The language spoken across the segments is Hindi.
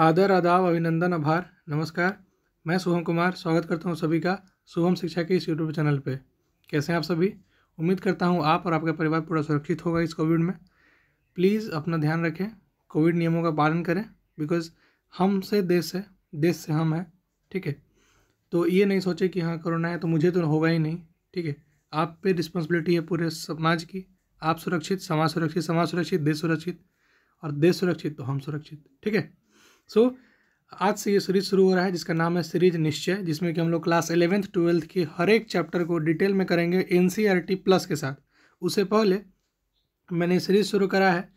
आदर आदाब अभिनंदन आभार नमस्कार मैं शुभम कुमार स्वागत करता हूँ सभी का शुभम शिक्षा के इस यूट्यूब चैनल पे कैसे हैं आप सभी उम्मीद करता हूँ आप और आपका परिवार पूरा सुरक्षित होगा इस कोविड में प्लीज़ अपना ध्यान रखें कोविड नियमों का पालन करें बिकॉज हम से देश है देश से हम हैं ठीक है तो ये नहीं सोचे कि हाँ कोरोना है तो मुझे तो होगा ही नहीं ठीक है आप पे रिस्पॉन्सिबिलिटी है पूरे समाज की आप सुरक्षित समाज सुरक्षित समाज सुरक्षित देश सुरक्षित और देश सुरक्षित तो हम सुरक्षित ठीक है सो so, आज से ये सीरीज शुरू हो रहा है जिसका नाम है सीरीज निश्चय जिसमें कि हम लोग क्लास एलेवेंथ ट्वेल्थ के हर एक चैप्टर को डिटेल में करेंगे एन प्लस e के साथ उससे पहले मैंने सीरीज शुरू करा है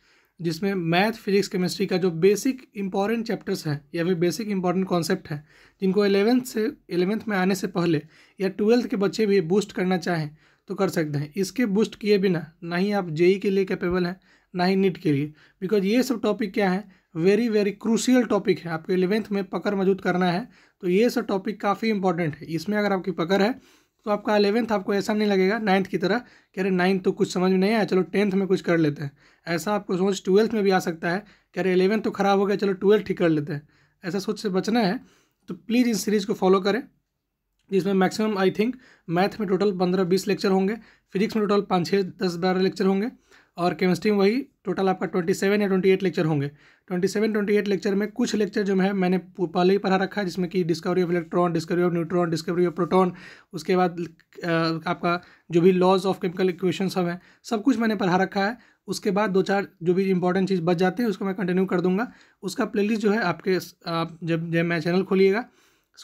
जिसमें मैथ फिजिक्स केमिस्ट्री का जो बेसिक इंपॉर्टेंट चैप्टर्स हैं या फिर बेसिक इंपॉर्टेंट कॉन्सेप्ट है जिनको एलेवेंथ से एलेवेंथ में आने से पहले या ट्वेल्थ के बच्चे भी बूस्ट करना चाहें तो कर सकते हैं इसके बूस्ट किए बिना ना ही आप जेई e के लिए कैपेबल हैं ना ही नीट के लिए बिकॉज ये सब टॉपिक क्या है वेरी वेरी क्रूशियल टॉपिक है आपको इलेवेंथ में पकड़ मौजूद करना है तो ये सब टॉपिक काफ़ी इंपॉर्टेंट है इसमें अगर आपकी पकड़ है तो आपका अलेवेंथ आपको ऐसा नहीं लगेगा नाइन्थ की तरह कह रहे नाइन्थ तो कुछ समझ में नहीं आया चलो टेंथ में कुछ कर लेते हैं ऐसा आपको सोच ट्वेल्थ में भी आ सकता है कह रहे एलेवेंथ तो खराब हो गया चलो ट्वेल्थ ठीक कर लेते हैं ऐसा सोच से बचना है तो प्लीज़ इस सीरीज़ को फॉलो करें जिसमें मैक्सिमम आई थिंक मैथ में टोटल पंद्रह बीस लेक्चर होंगे फिजिक्स में टोटल पाँच छः दस बारह लेक्चर होंगे और केमिस्ट्री में वही टोटल आपका ट्वेंटी सेवन या ट्वेंटी एट लेक्चर होंगे twenty seven twenty eight lecture में कुछ लेक्चर जो है मैंने पहले ही पढ़ा रखा है जिसमें कि discovery of electron discovery of neutron discovery of proton उसके बाद आपका जो भी लॉज ऑफ केमिकल इक्वेशन सब हैं सब कुछ मैंने पढ़ा रखा है उसके बाद दो चार जो भी इंपॉर्टेंट चीज़ बच जाते हैं उसको मैं कंटिन्यू कर दूंगा उसका प्ले जो है आपके आप जब जब मैं चैनल खोलिएगा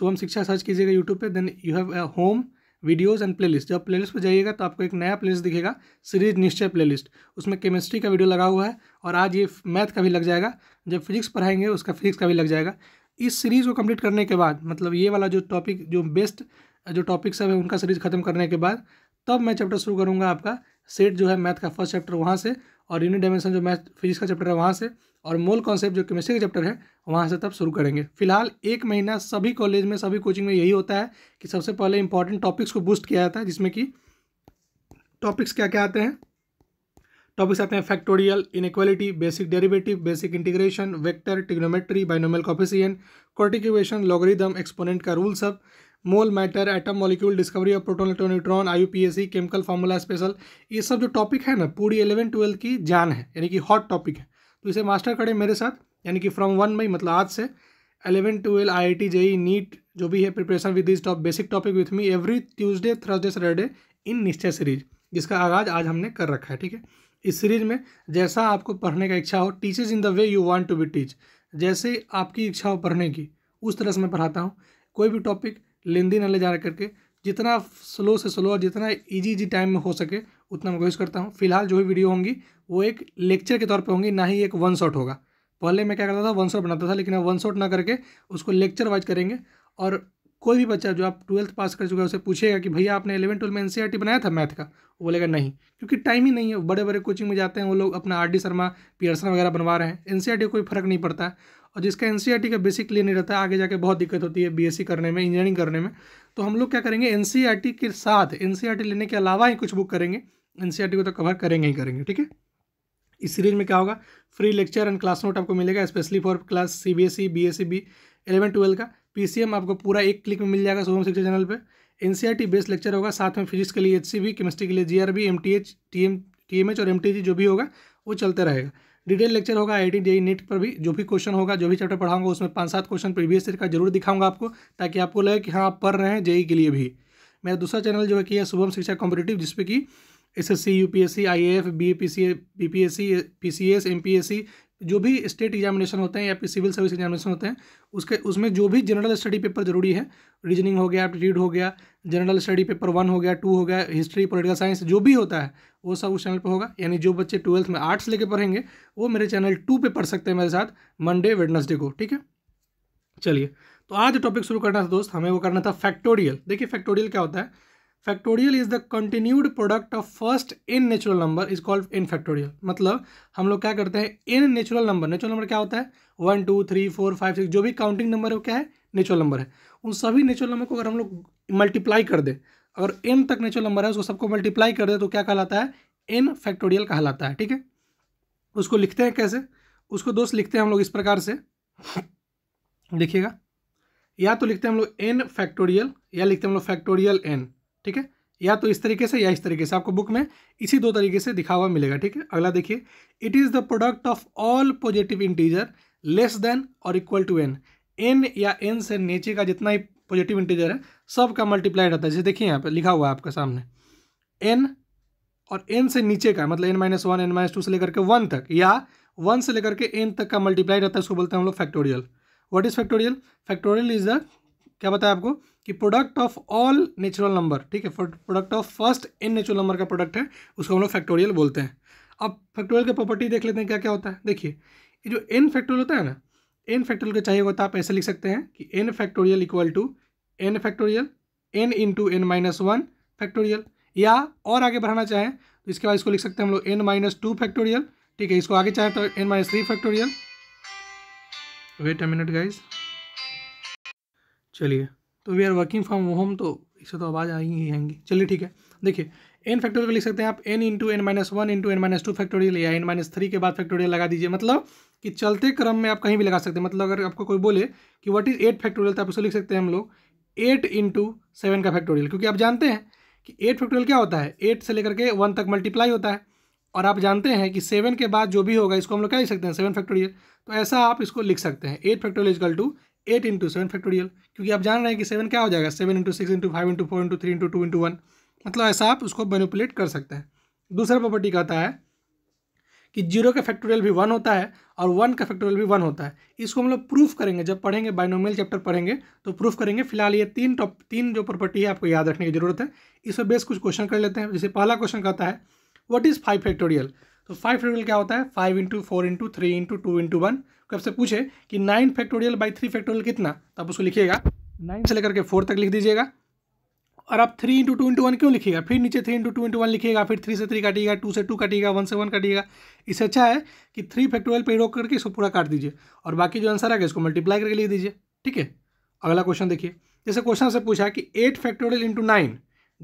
हम शिक्षा सर्च कीजिएगा यूट्यूब पर then you have home videos and playlist जब प्लेलिस्ट पर जाइएगा तो आपको एक नया प्लेलिस्ट दिखेगा सीरीज निश्चय प्लेलिस्ट उसमें केमिस्ट्री का वीडियो लगा हुआ है और आज ये मैथ का भी लग जाएगा जब फिजिक्स पढ़ाएंगे उसका फिजिक्स का भी लग जाएगा इस सीरीज़ को कंप्लीट करने के बाद मतलब ये वाला जो टॉपिक जो बेस्ट जो टॉपिक सब है उनका सीरीज खत्म करने के बाद तब मैं चैप्टर शुरू करूँगा आपका सेट जो है मैथ का फर्स्ट चैप्टर वहाँ से और यूनिट डायमेंशन जो मैथ फिजिक्स का चैप्टर है वहाँ से और मोल कॉन्सेप्ट जो केमिस्ट्री का चैप्टर है वहाँ से तब शुरू करेंगे फिलहाल एक महीना सभी कॉलेज में सभी कोचिंग में यही होता है कि सबसे पहले इंपॉर्टेंट टॉपिक्स को बूस्ट किया जाता है जिसमें कि टॉपिक्स क्या क्या आते हैं टॉपिक्स आते हैं factorial inequality basic derivative basic integration vector trigonometry binomial coefficient quadratic equation logarithm exponent का रूल सब mole matter atom molecule discovery of proton electron neutron I chemical formula special ये सब जो टॉपिक है ना पूरी इलेवन ट्वेल्थ की जान है यानी कि हॉट टॉपिक है तो इसे मास्टर करें मेरे साथ यानी कि फ्रॉम वन मई मतलब आज से eleven twelve I I T JEE NEET जो भी है preparation with this top basic topic with me every Tuesday Thursday Saturday in Nishchay series जिसका आगाज आज हमने कर रखा है ठीक है इस सीरीज में जैसा आपको पढ़ने का इच्छा हो teaches in the way you want to be teach जैसे आपकी इच्छा हो पढ़ने की उस तरह से मैं पढ़ाता हूँ कोई भी टॉपिक लेंदी ना ले जा करके जितना स्लो से स्लो और जितना ईजी इजी टाइम में हो सके उतना मैं कोशिश करता हूँ फिलहाल जो भी वीडियो होंगी वो एक लेक्चर के तौर पर होंगी ना ही एक वन शॉट होगा पहले मैं क्या करता था वन शॉट बनाता था लेकिन अब वन शॉट ना करके उसको लेक्चर वाइज करेंगे और कोई भी बच्चा जो आप ट्वेल्थ पास कर चुका है उसे पूछेगा कि भैया आपने इलेवन ट्वेल्थ में एन e बनाया था मैथ का वो बोलेगा नहीं क्योंकि टाइम ही नहीं है बड़े बड़े कोचिंग में जाते हैं वो लोग अपना आर डी शर्मा पियर्सन वगैरह बनवा रहे हैं एन e कोई फर्क नहीं पड़ता है और जिसका एन e का बेसिक क्लियर नहीं रहता है आगे जाके बहुत दिक्कत होती है बीएससी करने में इंजीनियरिंग करने में तो हम लोग क्या करेंगे एन e के साथ एन e लेने के अलावा ही कुछ बुक करेंगे एन को तो कवर करेंगे ही करेंगे ठीक है इस सीरीज में क्या होगा free lecture and class note आपको मिलेगा specially for class C B S C B S C B eleven twelve का पी सी एम आपको पूरा एक क्लिक में मिल जाएगा सोम शिक्षा चैनल पे टी बेस्ड लेक्चर होगा साथ में फिजिक्स के लिए एच सी बी केमिस्ट्री के लिए G R B M T T H M T M H और एम टी जी जो भी होगा वो चलते रहेगा डिटेल लेक्चर होगा आई आई नेट पर भी जो भी क्वेश्चन होगा जो भी चैप्टर पढ़ाऊंगा उसमें पाँच सात क्वेश्चन प्रीवियस ईयर का जरूर दिखाऊंगा आपको ताकि आपको लगे कि हाँ आप पढ़ रहे हैं जेई के लिए भी मेरा दूसरा चैनल जो है कि है शुभम शिक्षा कॉम्पिटेटिव जिसपे कि S S C U P S C I A F B P C B P S C P C S M P S C जो भी स्टेट एग्जामिनेशन होते हैं या फिर सिविल सर्विस एग्जामिनेशन होते हैं उसके उसमें जो भी जनरल स्टडी पेपर जरूरी है रीजनिंग हो गया एप्टीट्यूड हो गया जनरल स्टडी पेपर वन हो गया टू हो गया हिस्ट्री पॉलिटिकल साइंस जो भी होता है वो सब उस चैनल पर होगा यानी जो बच्चे ट्वेल्थ में आर्ट्स लेके पढ़ेंगे वो मेरे चैनल टू पर पढ़ सकते हैं मेरे साथ मंडे वेडनसडे को ठीक है चलिए तो आज टॉपिक शुरू करना था दोस्त हमें वो करना था फैक्टोरियल देखिए फैक्टोरियल क्या होता है factorial is the continued product of first n natural number is called n factorial मतलब हम लोग क्या करते हैं n natural number natural number क्या होता है one two three four five six जो भी काउंटिंग नंबर है वो क्या है नेचुरल नंबर है उन सभी नेचुरल नंबर को अगर हम लोग मल्टीप्लाई कर दें अगर एन तक नेचुरल नंबर है उसको सबको मल्टीप्लाई कर दे तो क्या कहलाता है एन फैक्टोरियल कहलाता है ठीक है उसको लिखते हैं कैसे उसको दोस्त लिखते हैं हम लोग इस प्रकार से देखिएगा या तो लिखते हैं हम लोग एन फैक्टोरियल या लिखते हैं हम लोग फैक्टोरियल एन ठीक है या तो इस तरीके से या इस तरीके से आपको बुक में इसी दो तरीके से दिखा हुआ मिलेगा ठीक है अगला देखिए it is the product of all positive integer less than और इक्वल टू एन एन या एन से नीचे का जितना ही पॉजिटिव इंटीजर है सब का मल्टीप्लाई रहता है जैसे देखिए यहाँ पर लिखा हुआ है आपके सामने एन और एन से नीचे का मतलब N minus one N minus two से लेकर के वन तक या वन से लेकर के एन तक का मल्टीप्लाई रहता है उसको बोलते हैं हम लोग factorial what is factorial factorial is the क्या बताया आपको कि product of all natural number ठीक है product of first n natural number का प्रोडक्ट है उसको हम लोग फैक्टोरियल बोलते हैं अब फैक्टोरियल की प्रॉपर्टी देख लेते हैं क्या क्या होता है देखिए ये जो एन फैक्टोरियल होता है ना एन फैक्टोरियल का चाहिए होता है आप ऐसे लिख सकते हैं कि N factorial equal to N factorial N into N minus one factorial या और आगे बढ़ाना चाहें तो इसके बाद इसको लिख सकते हैं हम लोग एन माइनस टू फैक्टोरियल ठीक है इसको आगे चाहें तो N minus three factorial wait a minute guys चलिए तो we are working from home तो इससे तो आवाज़ आएंगी ही आएंगी चलिए ठीक है देखिए एन फैक्टोरियल लिख सकते हैं आप N into N minus one into N minus two factorial या एन माइनस थ्री के बाद फैक्टोरियल लगा दीजिए मतलब कि चलते क्रम में आप कहीं भी लगा सकते हैं मतलब अगर आपको कोई बोले कि व्हाट इज़ एट फैक्टोरियल तो आप उसको लिख सकते हैं हम लोग एट इंटू सेवन का फैक्टोरियल क्योंकि आप जानते हैं कि एट फैक्टोरियल क्या होता है एट से लेकर के वन तक मल्टीप्लाई होता है और आप जानते हैं कि सेवन के बाद जो भी होगा इसको हम लोग क्या लिख सकते हैं सेवन फैक्टोरियल तो ऐसा आप इसको लिख सकते हैं eight factorial is equal to eight into seven factorial क्योंकि आप जान रहे हैं कि सेवन क्या हो जाएगा seven into six into five into four into three into two into one मतलब ऐसा आप उसको मैनिपुलेट कर सकते हैं दूसरा प्रॉपर्टी कहता है कि जीरो का फैक्टोरियल भी वन होता है और वन का फैक्टोरियल भी वन होता है इसको हम लोग प्रूफ करेंगे जब पढ़ेंगे बाइनोमियल चैप्टर पढ़ेंगे तो प्रूफ करेंगे फिलहाल ये तीन टॉप तीन जो प्रॉपर्टी है आपको याद रखने की जरूरत है इस पर बेस कुछ क्वेश्चन कर लेते हैं जैसे पहला क्वेश्चन कहता है वट इज़ फाइव फैक्टोरियल तो फाइव फैक्टोरियल क्या होता है five into four into three into two into one कोई आपसे पूछे कि nine factorial by three factorial कितना तो आप उसको लिखिएगा नाइन से लेकर के फोर तक लिख दीजिएगा और आप three into two into one क्यों लिखिएगा फिर नीचे three into two into one लिखिएगा फिर थ्री से थ्री काटिएगा टू से टू काटिएगा वन से वन काटिएगा इससे अच्छा है कि थ्री फैक्टोरियल पर रोक करके इसको पूरा काट दीजिए और बाकी जो आंसर आएगा इसको मल्टीप्लाई करके लिख दीजिए ठीक है अगला क्वेश्चन देखिए जैसे क्वेश्चन से पूछा कि eight factorial into nine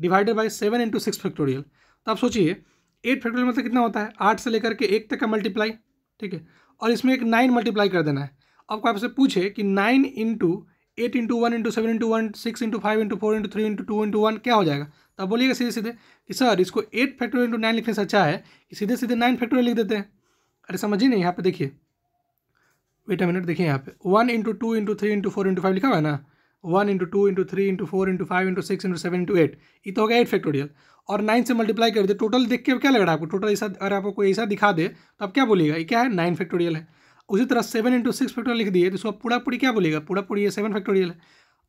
divided by seven into six factorial तो आप सोचिए एट फैक्टोरियल मतलब कितना होता है आठ से लेकर के एक तक का मल्टीप्लाई ठीक है और इसमें एक नाइन मल्टीप्लाई कर देना है आपको आपसे पूछे कि nine into eight into one into seven into one six into five into four into three into two into one क्या हो जाएगा तो आप बोलिएगा सीधे सीधे कि सर इसको एट फैक्टोरियल इंटू नाइन लिखने से अच्छा है कि सीधे सीधे नाइन फैक्टोरियल लिख देते हैं अरे समझिए नहीं यहाँ पे देखिए वेट अ मिनट देखिए यहाँ पे one into two into three into four into five लिखा हुआ है ना one into two into three into four into five into six into seven into eight ये तो हो गया एट फैक्टोरियल और नाइन से मल्टीप्लाई कर दे टोटल देख के क्या लग रहा है आपको टोटल ऐसा अगर आपको कोई ऐसा दिखा दे तो आप क्या बोलेगा ये क्या है नाइन फैक्टोरियल है उसी तरह सेवन इंटू सिक्स फैक्टोरियल लिख दिए तो उसको पूरा पूरी क्या बोलेगा पूरा पूरी ये सेवन फैक्टोरियल है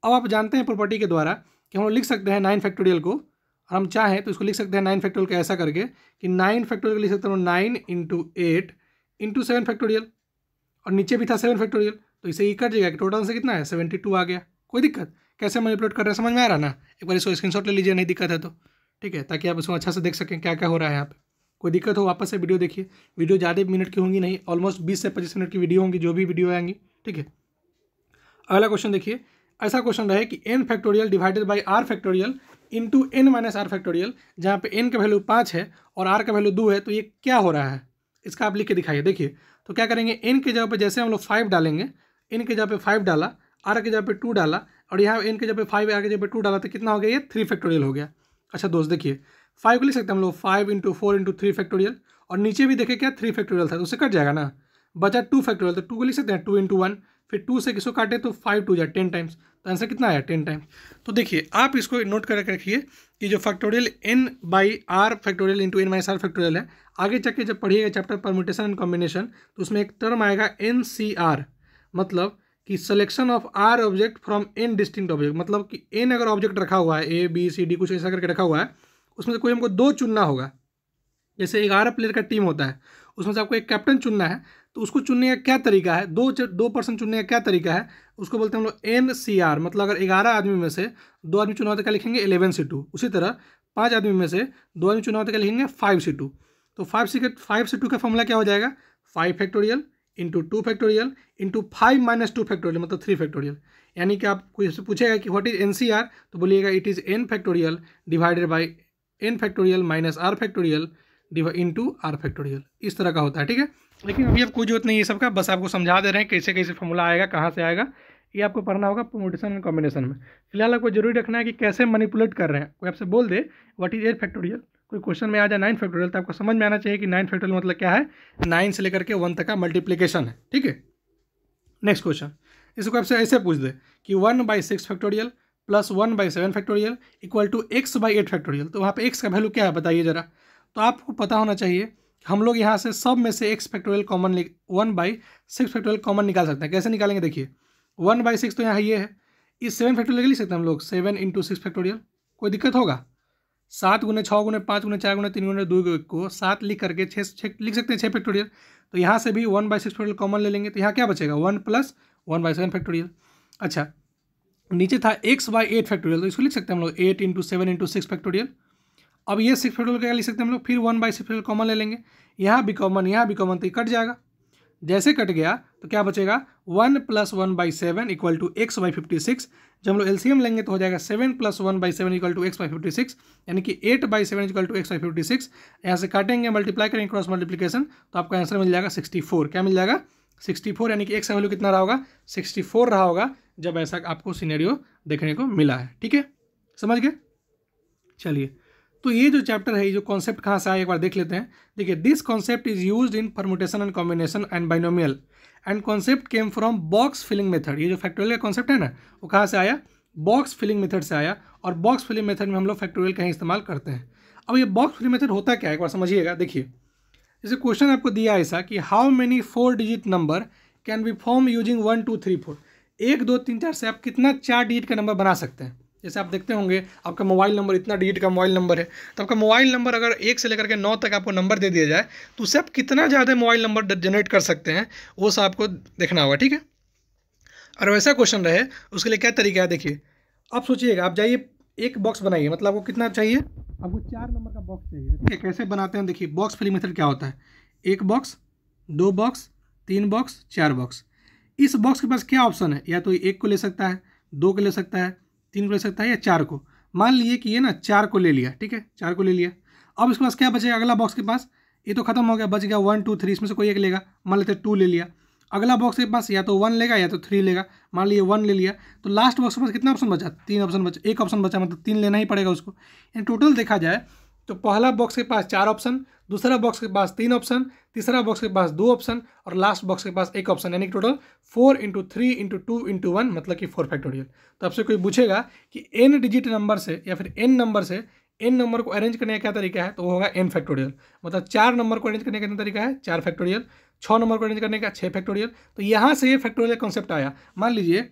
अब आप जानते हैं प्रॉपर्टी के द्वारा कि हम लोग लिख सकते हैं नाइन फैक्टोरियल को और हम चाहें तो इसको लिख सकते हैं नाइन फैक्टोरियल का ऐसा करके कि नाइन फैक्टोरियल लिख सकते हैं nine into eight into seven factorial और नीचे भी था सेवन फैक्टोरियल तो इसे ये कट जाएगा कि टोटल से कितना है सेवेंटी टू आ गया कोई दिक्कत कैसे मैनिपुलेट कर रहे हैं समझ में आ रहा ना एक बार इसको स्क्रीनशॉट ले लीजिए नहीं दिक्कत है तो ठीक है ताकि आप इसको अच्छा से देख सकें क्या क्या हो रहा है यहाँ पे कोई दिक्कत हो वापस से वीडियो देखिए वीडियो ज़्यादा मिनट की होंगी नहीं ऑलमोस्ट बीस से पच्चीस मिनट की वीडियो होंगी जो भी वीडियो आएंगी ठीक है अगला क्वेश्चन देखिए ऐसा क्वेश्चन रहे कि N factorial divided by are factorial into N minus are factorial जहाँ पे एन का वैल्यू पाँच है और आर का वैल्यू दो है तो ये क्या हो रहा है इसका आप लिख के दिखाइए देखिए तो क्या करेंगे एन के जगह पर जैसे हम लोग फाइव डालेंगे एन के जगह पे फाइव डाला आर के जगह पे टू डाला और यहाँ एन के जगह पे फाइव आर के जगह पे टू डाला तो कितना हो गया ये थ्री फैक्टोरियल हो गया अच्छा दोस्त देखिए फाइव को लिख सकते हैं हम लोग five into four into three factorial और नीचे भी देखे क्या थ्री फैक्टोरियल था तो उसे कट जाएगा ना बचा टू फैक्टोरियल तो टू को लिख सकते हैं टू इंटू वन फिर टू से किसको काटे तो फाइव टू जाए टेन टाइम्स तो आंसर कितना आया टेन टाइम्स तो देखिए आप इसको नोट करके रखिए कि जो factorial n by are factorial into N minus are factorial है आगे चल के जब पढ़िएगा चैप्टर परमोटेशन एंड कॉम्बिनेशन तो उसमें एक टर्म आएगा एन सी आर मतलब कि selection of r object from n distinct object मतलब कि एन अगर ऑब्जेक्ट रखा हुआ है ए बी सी डी कुछ ऐसा करके रखा हुआ है उसमें से कोई हमको दो चुनना होगा जैसे ग्यारह प्लेयर का टीम होता है उसमें से आपको एक कैप्टन चुनना है तो उसको चुनने का क्या तरीका है दो दो पर्सन चुनने का क्या तरीका है उसको बोलते हैं हम लोग एन सी आर मतलब अगर ग्यारह आदमी में से दो आदमी चुनाव तो क्या लिखेंगे एलेवन सी टू उसी तरह पाँच आदमी में से दो आदमी चुनाव तो क्या लिखेंगे फाइव सी टू तो फाइव सी के फाइव सी टू का फॉर्मूला क्या हो जाएगा five factorial into two factorial into five minus two factorial मतलब थ्री फैक्टोरियल यानी कि आप कोई से पूछेगा कि what is n C r तो बोलिएगा it is n factorial divided by n factorial minus are factorial into r factorial इस तरह का होता है ठीक है लेकिन अभी कोई जरूरत नहीं है सबका बस आपको समझा दे रहे हैं कैसे कैसे फॉर्मूला आएगा कहाँ से आएगा ये आपको पढ़ना होगा प्रमोटेशन एंड कॉम्बिनेशन में फिलहाल आपको जरूरी रखना है कि कैसे मनीपुलेट कर रहे हैं कोई आपसे बोल दे व्हाट इज एन फैक्टोरियल कोई क्वेश्चन में आ जाए नाइन फैक्टोरियल तो आपको समझ में आना चाहिए कि नाइन फैक्टोरियल मतलब क्या है नाइन से लेकर के वन तक का मल्टीप्लीकेशन है ठीक है नेक्स्ट क्वेश्चन इसको आपसे ऐसे पूछ दे कि one by six factorial plus one by seven factorial equal to x by eight factorial तो वहाँ पे एक्स का वैल्यू क्या है बताइए ज़रा तो आपको पता होना चाहिए हम लोग यहाँ से सब में से x factorial common one by six factorial common निकाल सकते हैं कैसे निकालेंगे देखिए वन बाई सिक्स तो यहाँ ये है इस सेवन फैक्टोरियल लिख सकते हैं हम लोग सेवन इंटू सिक्स फैक्टोरियल कोई दिक्कत होगा सात गुने छः गुने पाँच गुने चार गुने तीन गुने दो को सात लिख करके छः छः लिख सकते हैं छः फैक्टोरियल तो यहाँ से भी one by six factorial common ले लेंगे तो यहाँ क्या बचेगा one plus one by seven factorial अच्छा नीचे था एक्स बाई एट फैक्टोरियल तो इसको लिख सकते हैं हम लोग eight into seven into six factorial अब ये सिक्स फैक्टोरियल क्या लिख सकते हैं हम लोग फिर one by six factorial common ले लेंगे यहाँ भी कॉमन यहाँ भी कॉमन तो कट जाएगा जैसे कट गया तो क्या बचेगा one plus one by seven equal to x by fifty six जब हम लोग एलसीएम लेंगे तो हो जाएगा seven plus one by seven equal to x by fifty six यानी कि eight by seven equal to x by fifty six यहाँ से काटेंगे मल्टीप्लाई करेंगे क्रॉस मल्टीप्लीकेशन तो आपका आंसर मिल जाएगा सिक्सटी फोर क्या मिल जाएगा सिक्सटी फोर यानी कि एक्स का वैल्यू कितना रहा होगा सिक्सटी फोर रहा होगा जब ऐसा आपको सीनेरियो देखने को मिला है ठीक है समझ गए चलिए तो ये जो चैप्टर है ये जो कॉन्सेप्ट कहाँ से आया एक बार देख लेते हैं देखिए this concept is use in permutation and combination and binomial and concept came from box filling method ये जो फैक्टोरियल का कॉन्सेप्ट है ना वो कहाँ से आया बॉक्स फिलिंग मेथड से आया और बॉक्स फिलिंग मेथड में हम लोग फैक्टोरियल का ही इस्तेमाल करते हैं अब ये बॉक्स फिलिंग मेथड होता क्या है एक बार समझिएगा देखिए जैसे क्वेश्चन आपको दिया है ऐसा कि how many four digit number can be form using one two three four एक दो तीन चार से आप कितना चार डिजिट का नंबर बना सकते हैं जैसे आप देखते होंगे आपका मोबाइल नंबर इतना डिजिट का मोबाइल नंबर है तो आपका मोबाइल नंबर अगर एक से लेकर के नौ तक आपको नंबर दे दिया जाए तो उससे आप कितना ज़्यादा मोबाइल नंबर जनरेट कर सकते हैं वो सब आपको देखना होगा ठीक है और वैसा क्वेश्चन रहे उसके लिए क्या तरीका है देखिए आप सोचिएगा आप जाइए एक बॉक्स बनाइए मतलब आपको कितना चाहिए आपको चार नंबर का बॉक्स चाहिए ठीक है कैसे बनाते हैं देखिए बॉक्स फिलिंग मेथड क्या होता है एक बॉक्स दो बॉक्स तीन बॉक्स चार बॉक्स इस बॉक्स के पास क्या ऑप्शन है या तो एक को ले सकता है दो को ले सकता है तीन को ले सकता है या चार को मान लीजिए कि ये ना चार को ले लिया ठीक है चार को ले लिया अब इसके पास क्या बचेगा अगला बॉक्स के पास ये तो खत्म हो गया बच गया वन टू थ्री इसमें से कोई एक लेगा मान लेते टू ले लिया अगला बॉक्स के पास या तो वन लेगा या तो थ्री लेगा मान लीजिए वन ले लिया तो लास्ट बॉक्स के पास कितना ऑप्शन बचा तीन ऑप्शन बचा एक ऑप्शन बचा मतलब तीन लेना ही पड़ेगा उसको यानी टोटल देखा जाए तो पहला बॉक्स के पास चार ऑप्शन दूसरा बॉक्स के पास तीन ऑप्शन तीसरा बॉक्स के पास दो ऑप्शन और लास्ट बॉक्स के पास एक ऑप्शन यानी total four into three into two into one मतलब कि फोर फैक्टोरियल तो आपसे कोई पूछेगा कि एन डिजिट नंबर से या फिर एन नंबर से एन नंबर को अरेंज करने का क्या तरीका है तो वो होगा एन फैक्टोरियल मतलब चार नंबर को अरेंज करने का कितना तरीका है चार फैक्टोरियल छः नंबर को अरेंज करने का छः फैक्टोरियल तो यहाँ से ये फैक्टोरियल कॉन्सेप्ट आया मान लीजिए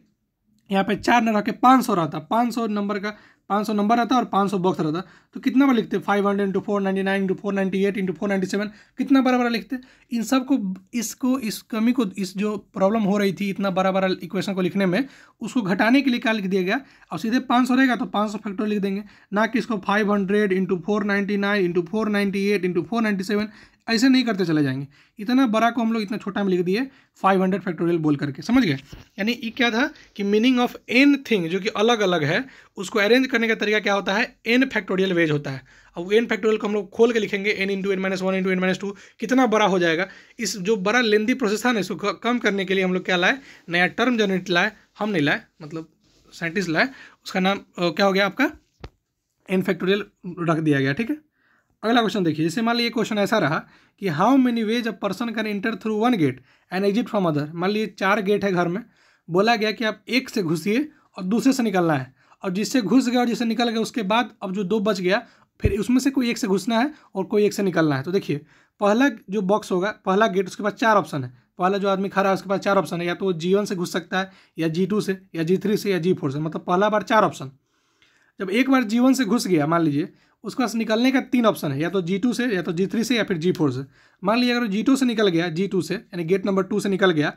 यहाँ पे चार न रह के पाँच सौ रहा था पाँच सौ नंबर का पाँच सौ नंबर रहता और पाँच सौ बॉक्स रहता तो कितना बार लिखते five hundred into four ninety nine into four ninety eight into four ninety seven कितना बार बार लिखते इन सब को इसको इस कमी को इस जो प्रॉब्लम हो रही थी इतना बड़ा बड़ा इक्वेशन को लिखने में उसको घटाने के लिए क्या लिख दिया गया और सीधे पाँच रहेगा तो पाँच फैक्टर लिख देंगे ना कि इसको five hundred into four ninety nine into four ninety eight into four ninety seven ऐसे नहीं करते चले जाएंगे इतना बड़ा को हम लोग इतना छोटा में लिख दिए 500 फैक्टोरियल बोल करके समझ गए यानी ये क्या था कि मीनिंग ऑफ एन थिंग जो कि अलग अलग है उसको अरेंज करने का तरीका क्या होता है एन फैक्टोरियल वेज होता है अब एन फैक्टोरियल को हम लोग खोल के लिखेंगे n into N minus one into N minus two कितना बड़ा हो जाएगा इस जो बड़ा लेंदी प्रोसेस था ना इसको कम करने के लिए हम लोग क्या लाए नया टर्म जनरेट लाए हम नहीं लाए मतलब साइंटिस्ट लाए उसका नाम क्या हो गया आपका एन फैक्टोरियल रख दिया गया ठीक है अगला क्वेश्चन देखिए जैसे मान लीजिए क्वेश्चन ऐसा रहा कि how many ways a person can enter through one gate and exit from other मान लीजिए चार गेट है घर में बोला गया कि आप एक से घुसिए और दूसरे से निकलना है और जिससे घुस गया और जिससे निकल गया उसके बाद अब जो दो बच गया फिर उसमें से कोई एक से घुसना है और कोई एक से निकलना है तो देखिए पहला जो बॉक्स होगा पहला गेट उसके पास चार ऑप्शन है पहला जो आदमी खड़ा है उसके पास चार ऑप्शन है या तो वो जी से घुस सकता है या जी टू से या जी थ्री से या जी फोर से मतलब पहला बार चार ऑप्शन जब एक बार जीवन से घुस गया मान लीजिए उसके पास निकलने का तीन ऑप्शन है या तो जी टू से या तो जी थ्री से या फिर जी फोर से मान लीजिए अगर जी टू से निकल गया जी टू से यानी गेट नंबर टू से निकल गया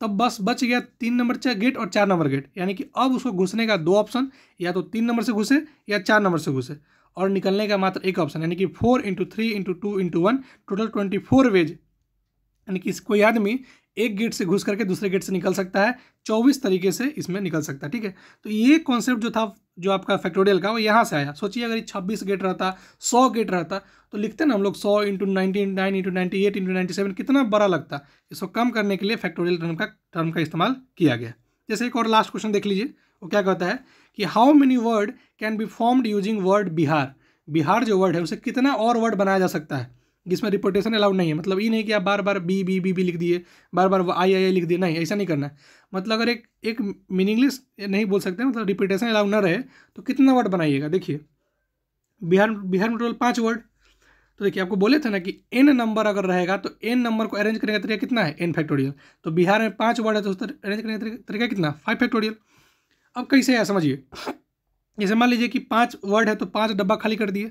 तब बस बच गया तीन नंबर गेट और चार नंबर गेट यानी कि अब उसको घुसने का दो ऑप्शन या तो तीन नंबर से घुसे या चार नंबर से घुसे और निकलने का मात्र एक ऑप्शन यानी कि four into three into two into one total twenty four ways यानी कि कोई आदमी एक गेट से घुस करके दूसरे गेट से निकल सकता है चौबीस तरीके से इसमें निकल सकता है ठीक है तो ये कॉन्सेप्ट जो था जो आपका फैक्टोरियल का वो यहाँ से आया सोचिए अगर ये छब्बीस गेट रहता सौ गेट रहता तो लिखते ना हम लोग सौ into ninety nine into ninety eight into ninety seven कितना बड़ा लगता इसको कम करने के लिए फैक्टोरियल टर्म का टर्म का इस्तेमाल किया गया जैसे एक और लास्ट क्वेश्चन देख लीजिए वो क्या कहता है कि how many word can be formed using word Bihar Bihar जो वर्ड है उसे कितना और वर्ड बनाया जा सकता है जिसमें रिपोर्टेशन अलाउड नहीं है मतलब ये नहीं कि आप बार बार बी बी बी बी लिख दिए बार बार आई आई आई लिख दिए नहीं ऐसा नहीं करना है मतलब अगर एक एक मीनिंगलेस नहीं बोल सकते मतलब रिपोर्टेशन अलाउड ना रहे तो कितना वर्ड बनाइएगा देखिए बिहार बिहार में टोटल पाँच वर्ड तो देखिए आपको बोले थे ना कि एन नंबर अगर रहेगा तो एन नंबर को अरेंज करने का तरीका कितना है एन फैक्टोरियल तो बिहार में पाँच वर्ड है तो उस अरेंज करने का तरीका कितना फाइव फैक्टोरियल अब कैसे है समझिए जैसे मान लीजिए कि पाँच वर्ड है तो पाँच डब्बा खाली कर दिए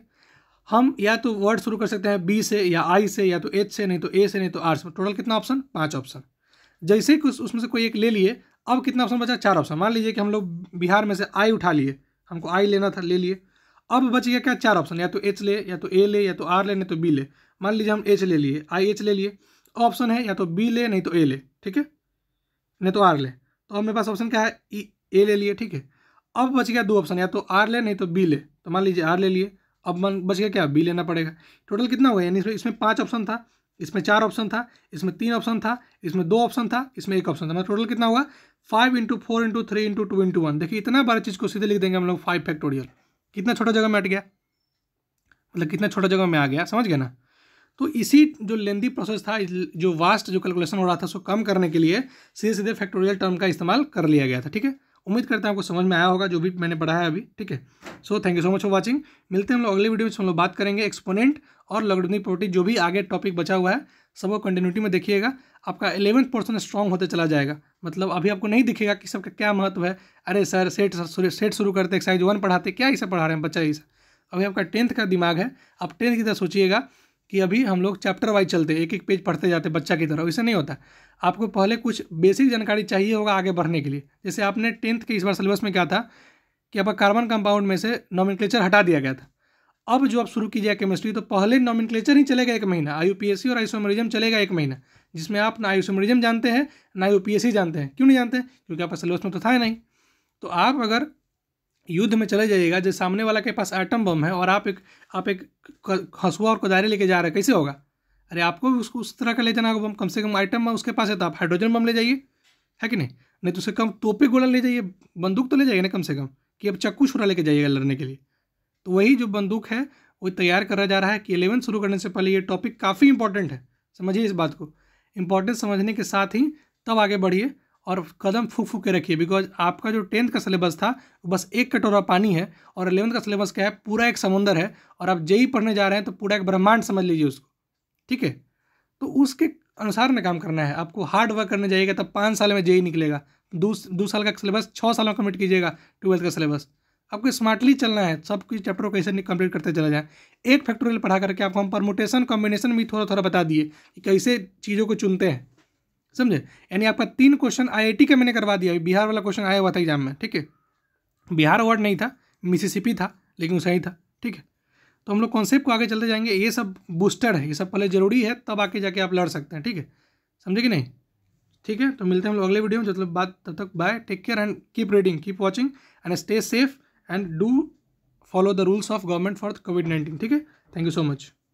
हम या तो वर्ड शुरू कर सकते हैं बी से या आई से या तो एच से नहीं तो ए से नहीं तो आर से टोटल कितना ऑप्शन पाँच ऑप्शन जैसे ही कुछ उसमें से कोई एक ले लिए अब कितना ऑप्शन बचा चार ऑप्शन मान लीजिए कि हम लोग बिहार में से आई उठा लिए हमको आई लेना था ले लिए अब बच गया क्या चार ऑप्शन या तो एच ले या तो ए ले या तो आर ले नहीं तो बी ले मान लीजिए हम एच ले लिए आई एच ले लिए ऑप्शन है या तो बी ले नहीं तो ए ले ठीक है नहीं तो आर ले तो अब मेरे पास ऑप्शन क्या है ई e, ए ले लिए ठीक है अब बच गया दो ऑप्शन या तो आर ले नहीं तो बी ले तो मान लीजिए आर ले लिए अब मन बच गया क्या बी लेना पड़ेगा टोटल कितना हुआ यानी इसमें इसमें पाँच ऑप्शन था इसमें चार ऑप्शन था इसमें तीन ऑप्शन था इसमें दो ऑप्शन था इसमें एक ऑप्शन था मतलब टोटल कितना हुआ five into four into three into two into one देखिए इतना बड़ा चीज़ को सीधे लिख देंगे हम लोग फाइव फैक्टोरियल कितना छोटा जगह में अट गया मतलब कितना छोटा जगह में आ गया समझ गया ना तो इसी जो लेंदी प्रोसेस था जो वास्ट जो कैलकुलेशन हो रहा था उसको कम करने के लिए सीधे सीधे फैक्टोरियल टर्म का इस्तेमाल कर लिया गया था ठीक है उम्मीद करते हैं आपको समझ में आया होगा जो भी मैंने पढ़ा है अभी ठीक है so thank you so much for watching मिलते हैं हम लोग अगले वीडियो में हम लोग बात करेंगे एक्सपोनेंट और लगड़नी प्रोटी जो भी आगे टॉपिक बचा हुआ है सबको कंटिन्यूटी में देखिएगा आपका एलेवंथ पोर्सन स्ट्रॉन्ग होते चला जाएगा मतलब अभी आपको नहीं दिखेगा कि सबका क्या महत्व है अरे सर सेट सर सेट शुरू करते एक्साइज वन पढ़ाते क्या इसे पढ़ा रहे हैं बच्चा इसे अभी आपका टेंथ का दिमाग है आप टेंथ की तरह सोचिएगा कि अभी हम लोग चैप्टर वाइज चलते एक एक पेज पढ़ते जाते बच्चा की तरह वैसे नहीं होता आपको पहले कुछ बेसिक जानकारी चाहिए होगा आगे बढ़ने के लिए जैसे आपने टेंथ के इस बार सिलेबस में क्या था कि अब कार्बन कंपाउंड में से नॉमिनक्लेचर हटा दिया गया था अब जो आप शुरू कीजिए केमिस्ट्री तो पहले नॉमिनक्लेचर ही चलेगा एक महीना आयु और आइसोमरिज्म चलेगा एक महीना जिसमें आप ना आयुसोमरिज्म जानते हैं ना यू जानते हैं क्यों नहीं जानते क्योंकि आपका सिलेबस में तो था ही नहीं तो आप अगर युद्ध में चले जाइएगा जो सामने वाला के पास एटम बम है और आप एक आप एक हंसुआ और कोदारी लेके जा रहे हैं कैसे होगा अरे आपको भी उसको उस तरह का ले जाना होगा बम कम से कम आइटम उसके पास है तो आप हाइड्रोजन बम ले जाइए है कि नहीं नहीं तो उससे कम टोपी गोला ले जाइए बंदूक तो ले जाइए ना कम से कम कि अब चक्कू छुरा लेके जाइएगा लड़ने के लिए तो वही जो बंदूक है वो तैयार करा जा रहा है कि एलेवन शुरू करने से पहले ये टॉपिक काफ़ी इंपॉर्टेंट है समझिए इस बात को इम्पॉर्टेंट समझने के साथ ही तब आगे बढ़िए और कदम फूक फूक के रखिए बिकॉज आपका जो टेंथ का सिलेबस था बस एक कटोरा पानी है और अलेवंथ का सिलेबस क्या है पूरा एक समुंदर है और आप जेई पढ़ने जा रहे हैं तो पूरा एक ब्रह्मांड समझ लीजिए उसको ठीक है तो उसके अनुसार में काम करना है आपको हार्ड वर्क करने जाइएगा तब पाँच साल में जेई निकलेगा दो साल का सिलेबस छः साल में कम्प्लीट कीजिएगा ट्वेल्थ का सिलेबस आपको स्मार्टली चलना है सब कुछ चैप्टर कैसे कंप्लीट करते चला जाए एक फैक्टोरियल पढ़ा करके आपको हम परमोटेशन कॉम्बिनेशन भी थोड़ा थोड़ा बता दिए कि कैसे चीज़ों को चुनते हैं समझे यानी आपका तीन क्वेश्चन आईआईटी का मैंने करवा दिया बिहार वाला क्वेश्चन आया हुआ था एग्जाम में ठीक है बिहार वर्ड नहीं था मिसिसिपी था लेकिन सही ही था ठीक है तो हम लोग कॉन्सेप्ट को आगे चलते जाएंगे ये सब बूस्टर है ये सब पहले जरूरी है तब आके जाके आप लड़ सकते हैं ठीक है समझे कि नहीं ठीक है तो मिलते हैं हम लोग अगले वीडियो में जब बात तब तक bye take care and keep reading keep watching and stay safe and do follow the rules of government for COVID nineteen ठीक है थैंक यू सो मच